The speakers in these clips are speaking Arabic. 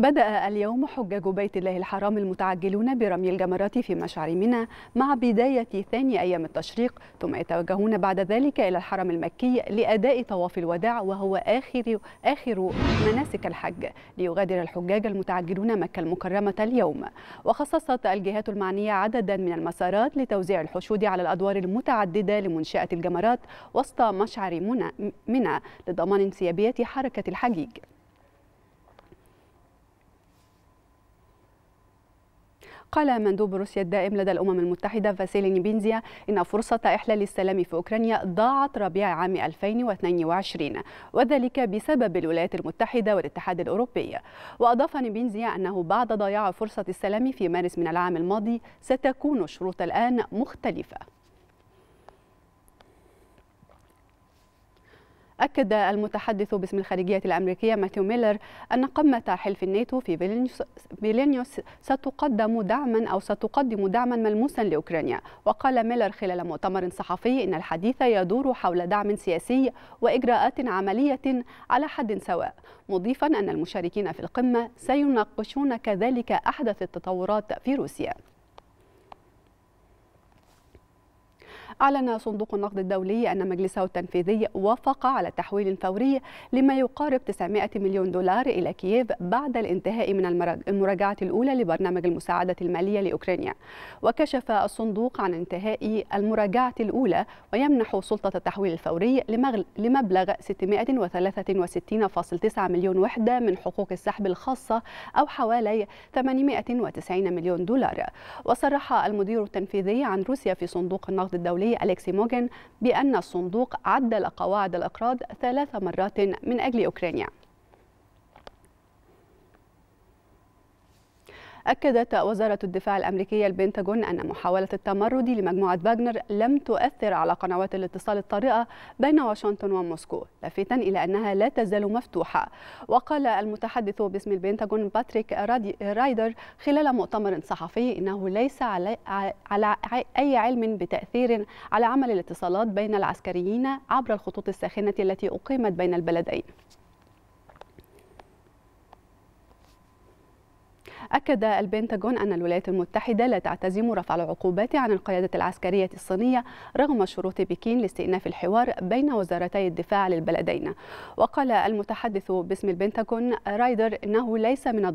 بدأ اليوم حجاج بيت الله الحرام المتعجلون برمي الجمرات في مشعر منى مع بداية ثاني أيام التشريق ثم يتوجهون بعد ذلك إلى الحرم المكي لأداء طواف الوداع وهو آخر آخر مناسك الحج ليغادر الحجاج المتعجلون مكة المكرمة اليوم وخصصت الجهات المعنية عددا من المسارات لتوزيع الحشود على الأدوار المتعددة لمنشأة الجمرات وسط مشعر منى لضمان انسيابية حركة الحجيج قال مندوب روسيا الدائم لدى الأمم المتحدة فاسيلي نيبينزيا إن فرصة إحلال السلام في أوكرانيا ضاعت ربيع عام 2022 وذلك بسبب الولايات المتحدة والاتحاد الأوروبي وأضاف نيبينزيا أنه بعد ضياع فرصة السلام في مارس من العام الماضي ستكون الشروط الآن مختلفة أكد المتحدث باسم الخارجية الأمريكية ماثيو ميلر أن قمة حلف الناتو في فيلينيوس ستقدم دعما أو ستقدم دعما ملموسا لأوكرانيا وقال ميلر خلال مؤتمر صحفي إن الحديث يدور حول دعم سياسي وإجراءات عملية على حد سواء مضيفا أن المشاركين في القمة سيناقشون كذلك أحدث التطورات في روسيا أعلن صندوق النقد الدولي أن مجلسه التنفيذي وافق على تحويل فوري لما يقارب 900 مليون دولار إلى كييف بعد الانتهاء من المراجعة الأولى لبرنامج المساعدة المالية لأوكرانيا وكشف الصندوق عن انتهاء المراجعة الأولى ويمنح سلطة التحويل الفوري لمبلغ 663.9 مليون وحدة من حقوق السحب الخاصة أو حوالي 890 مليون دولار وصرح المدير التنفيذي عن روسيا في صندوق النقد الدولي الدولي أليكسي موجن بأن الصندوق عدل قواعد الأقراض ثلاث مرات من أجل أوكرانيا أكدت وزارة الدفاع الأمريكية البنتاجون أن محاولة التمرد لمجموعة باجنر لم تؤثر على قنوات الاتصال الطارئة بين واشنطن وموسكو لافتا إلى أنها لا تزال مفتوحة وقال المتحدث باسم البنتاجون باتريك رايدر خلال مؤتمر صحفي إنه ليس على, على أي علم بتأثير على عمل الاتصالات بين العسكريين عبر الخطوط الساخنة التي أقيمت بين البلدين أكد البنتاغون أن الولايات المتحدة لا تعتزم رفع العقوبات عن القيادة العسكرية الصينية رغم شروط بكين لاستئناف الحوار بين وزارتي الدفاع للبلدين وقال المتحدث باسم البنتاغون رايدر أنه ليس من,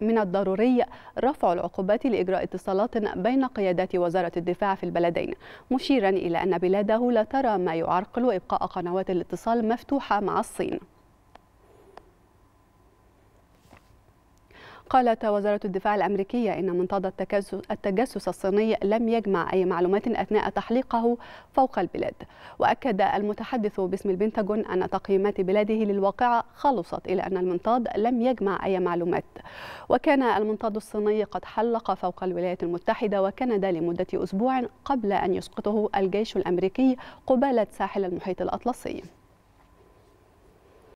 من الضروري رفع العقوبات لإجراء اتصالات بين قيادات وزارة الدفاع في البلدين مشيرا إلى أن بلاده لا ترى ما يعرقل إبقاء قنوات الاتصال مفتوحة مع الصين قالت وزارة الدفاع الأمريكية إن منطاد التجسس الصيني لم يجمع أي معلومات أثناء تحليقه فوق البلاد وأكد المتحدث باسم البنتاجون أن تقييمات بلاده للواقعة خلصت إلى أن المنطاد لم يجمع أي معلومات وكان المنطاد الصيني قد حلق فوق الولايات المتحدة وكندا لمدة أسبوع قبل أن يسقطه الجيش الأمريكي قبالة ساحل المحيط الأطلسي